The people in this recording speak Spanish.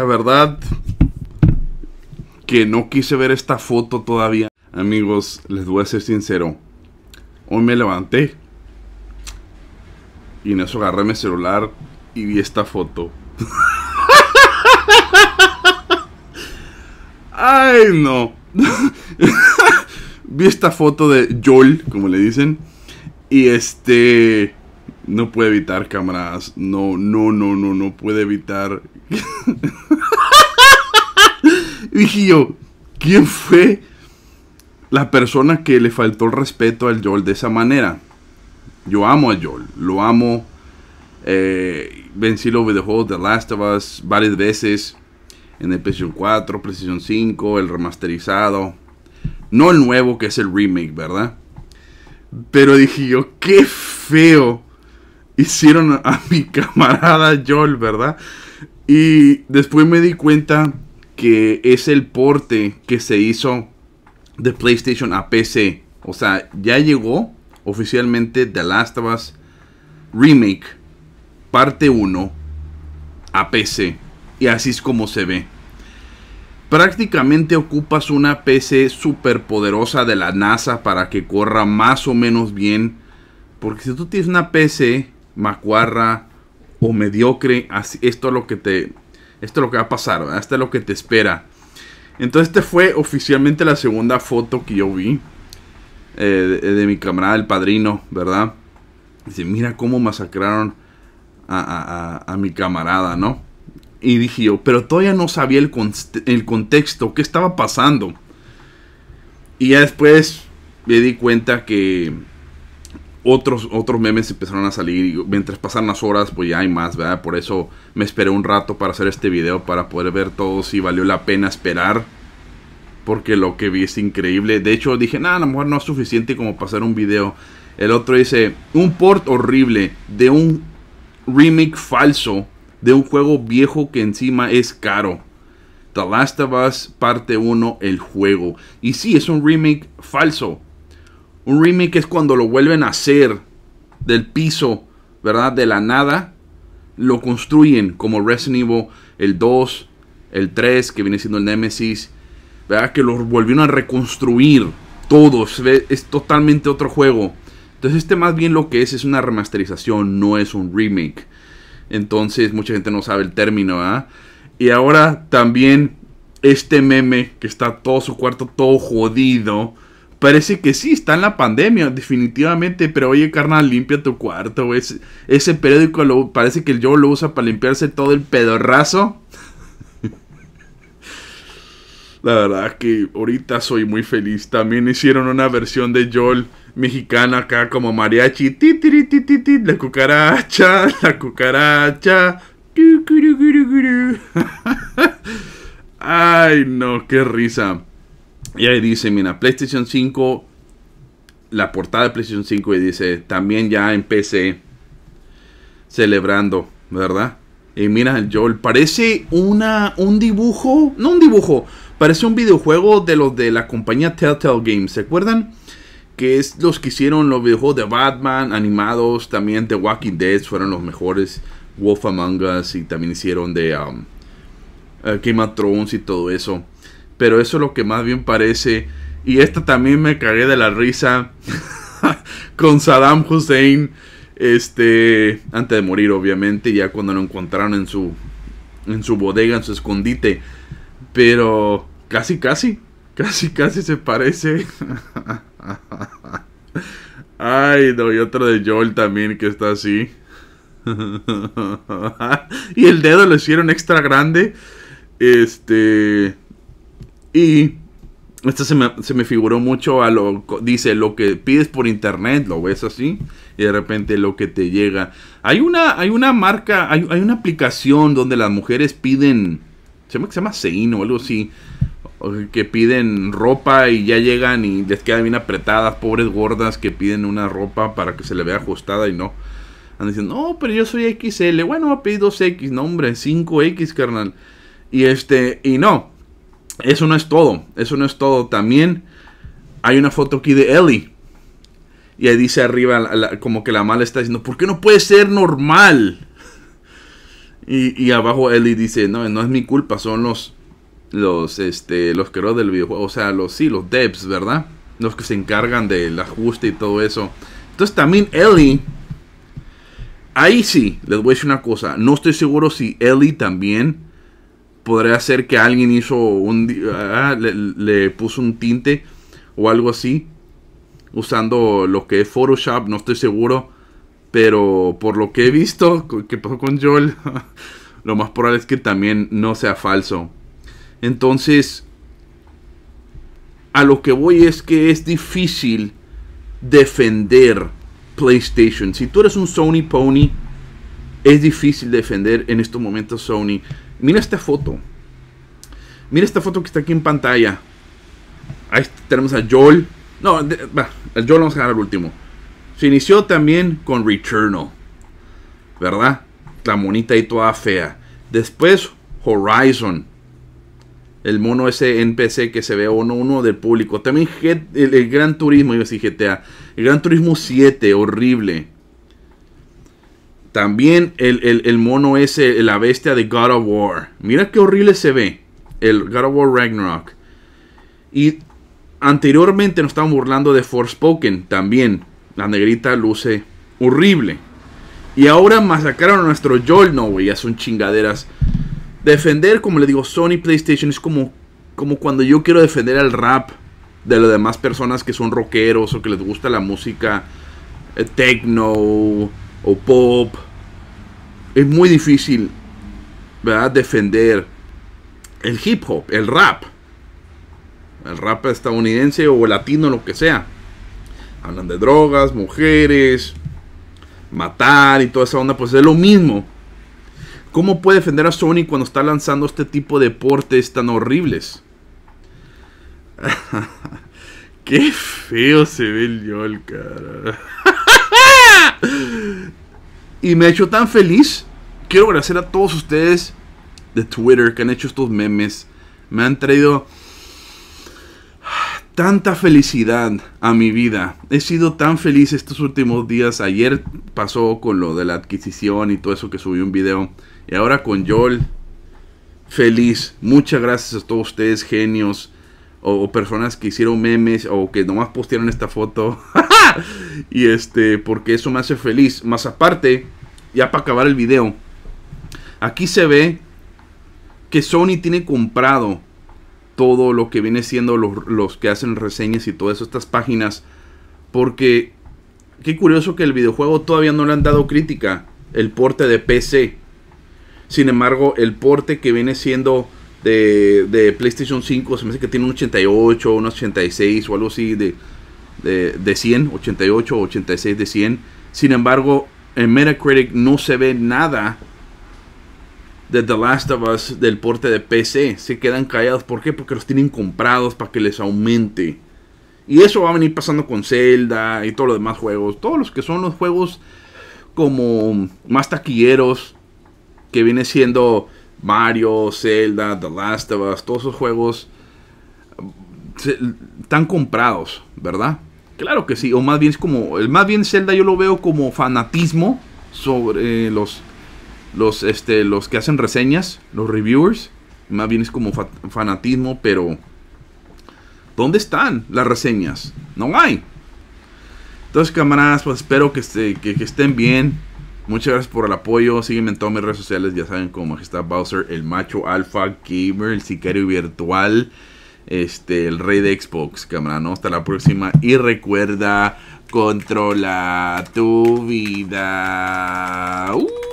la verdad que no quise ver esta foto todavía. Amigos, les voy a ser sincero. Hoy me levanté y en eso agarré mi celular y vi esta foto. Ay, no. vi esta foto de Joel, como le dicen. Y este. No puede evitar cámaras. No, no, no, no, no puede evitar. Dije yo, ¿quién fue la persona que le faltó el respeto al Joel de esa manera? Yo amo a Joel, lo amo. Eh, vencí los videojuegos The Last of Us varias veces. En el PlayStation 4, PlayStation 5, el remasterizado. No el nuevo, que es el remake, ¿verdad? Pero dije yo, qué feo hicieron a mi camarada Joel, ¿verdad? Y después me di cuenta que es el porte que se hizo de PlayStation a PC. O sea, ya llegó oficialmente The Last of Us Remake, parte 1, a PC. Y así es como se ve. Prácticamente ocupas una PC super poderosa de la NASA para que corra más o menos bien. Porque si tú tienes una PC macuarra o mediocre, esto es lo que te esto es lo que va a pasar, esto es lo que te espera. Entonces, esta fue oficialmente la segunda foto que yo vi eh, de, mi camarada, el padrino, ¿verdad? Dice, mira cómo masacraron a, mi camarada, ¿no? Y dije yo, pero todavía no sabía el, el contexto, qué estaba pasando. Y ya después me di cuenta que otros, otros memes empezaron a salir mientras pasan las horas, pues ya hay más, ¿verdad? Por eso me esperé un rato para hacer este video, para poder ver todo si valió la pena esperar. Porque lo que vi es increíble. De hecho, dije, nada, a lo mejor no es suficiente como pasar un video. El otro dice, un port horrible de un remake falso de un juego viejo que encima es caro. The Last of Us Parte 1, el juego. Y sí, es un remake falso un remake es cuando lo vuelven a hacer del piso, ¿verdad? De la nada. Lo construyen como Resident Evil el 2, el 3, que viene siendo el Nemesis. ¿Verdad? Que los volvieron a reconstruir todos. Es totalmente otro juego. Entonces este más bien lo que es es una remasterización, no es un remake. Entonces mucha gente no sabe el término, ¿verdad? ¿ah? Y ahora también este meme que está todo su cuarto todo jodido Parece que sí, está en la pandemia, definitivamente. Pero oye, carnal, limpia tu cuarto, Ese, periódico lo, parece que el Joe lo usa para limpiarse todo el pedorrazo. La verdad que ahorita soy muy feliz. También hicieron una versión de Joel mexicana acá como mariachi. la cucaracha, la cucaracha. Ay, no, qué risa. Y ahí dice, mira, PlayStation 5, la portada de PlayStation 5 y dice, también ya empecé celebrando, ¿verdad? Y mira el Joel, parece una, un dibujo, no un dibujo, parece un videojuego de los de la compañía Telltale Games, ¿se acuerdan? Que es los que hicieron los videojuegos de Batman, animados, también de Walking Dead, fueron los mejores, Wolf Among y también hicieron de um, eh, Game of Thrones y todo eso pero eso es lo que más bien parece. Y esta también me cagué de la risa con Saddam Hussein, este, antes de morir obviamente, ya cuando lo encontraron en su, en su bodega, en su escondite. Pero casi, casi, casi, casi se parece. Ay, doy otro de Joel también que está así. y el dedo lo hicieron extra grande. Este. Y esto se me, figuró mucho a lo. Dice, lo que pides por internet, lo ves así. Y de repente lo que te llega. Hay una, hay una marca, hay, hay una aplicación donde las mujeres piden. Se llama, se llama Seino o algo así. Que piden ropa y ya llegan y les quedan bien apretadas. Pobres gordas que piden una ropa para que se le vea ajustada y no. Andan diciendo, no, pero yo soy XL. Bueno, voy a 2X. No, hombre, 5X, carnal. Y este, y no, eso no es todo, eso no es todo. También hay una foto aquí de Ellie. Y ahí dice arriba, como que la mala está diciendo, ¿por qué no puede ser normal? Y, y, abajo Ellie dice, no, no es mi culpa, son los, los, este, los creadores del videojuego. O sea, los, sí, los devs, ¿verdad? Los que se encargan del ajuste y todo eso. Entonces también Ellie, ahí sí, les voy a decir una cosa. No estoy seguro si Ellie también podría ser que alguien hizo un ah, le, puso un tinte o algo así usando lo que es Photoshop, no estoy seguro, pero por lo que he visto que pasó con Joel, lo más probable es que también no sea falso. Entonces, a lo que voy es que es difícil defender PlayStation. Si tú eres un Sony Pony, es difícil defender en estos momentos Sony Mira esta foto. Mira esta foto que está aquí en pantalla. Ahí tenemos a Joel. No, el Joel vamos a dejar al último. Se inició también con Returnal. ¿Verdad? La monita y toda fea. Después Horizon. El mono ese NPC que se ve uno, uno del público. También el, el Gran Turismo, iba a decir GTA. El Gran Turismo 7, horrible. También el, mono ese, la bestia de God of War. Mira qué horrible se ve. El God of War Ragnarok. Y anteriormente nos estábamos burlando de Forspoken también. La negrita luce horrible. Y ahora masacraron a nuestro Joel. No, güey, ya son chingaderas. Defender, como le digo, Sony PlayStation es como, como cuando yo quiero defender al rap de las demás personas que son rockeros o que les gusta la música eh, techno o pop. Es muy difícil, ¿verdad? Defender el hip hop, el rap. El rap estadounidense o latino, lo que sea. Hablan de drogas, mujeres, matar y toda esa onda, pues es lo mismo. ¿Cómo puede defender a Sony cuando está lanzando este tipo de deportes tan horribles? Qué feo se ve el yol cara. y me ha hecho tan feliz. Quiero agradecer a todos ustedes de Twitter que han hecho estos memes. Me han traído tanta felicidad a mi vida. He sido tan feliz estos últimos días. Ayer pasó con lo de la adquisición y todo eso que subí un video. Y ahora con Joel. Feliz. Muchas gracias a todos ustedes, genios o, personas que hicieron memes o que nomás postearon esta foto. y este, porque eso me hace feliz. Más aparte, ya para acabar el video, aquí se ve que Sony tiene comprado todo lo que viene siendo los, los que hacen reseñas y todas estas páginas. Porque qué curioso que el videojuego todavía no le han dado crítica. El porte de PC. Sin embargo, el porte que viene siendo de, de PlayStation 5 se me hace que tiene un 88, un 86 o algo así de, de, de 100, 88 86 de 100. Sin embargo, en Metacritic no se ve nada de The Last of Us del porte de PC. Se quedan callados. ¿Por qué? Porque los tienen comprados para que les aumente. Y eso va a venir pasando con Zelda y todos los demás juegos. Todos los que son los juegos como más taquilleros. Que viene siendo Mario, Zelda, The Last of Us, todos esos juegos están comprados, ¿verdad? Claro que sí, o más bien es como, más bien Zelda yo lo veo como fanatismo sobre los, los, este, los que hacen reseñas, los reviewers, más bien es como fanatismo, pero ¿dónde están las reseñas? No hay. Entonces, camaradas, pues espero que este, estén bien Muchas gracias por el apoyo. Sígueme en todas mis redes sociales, ya saben, cómo Majestad Bowser, el macho alfa gamer, el sicario virtual, este, el rey de Xbox, cámara ¿no? Hasta la próxima. Y recuerda, controla tu vida. Uh.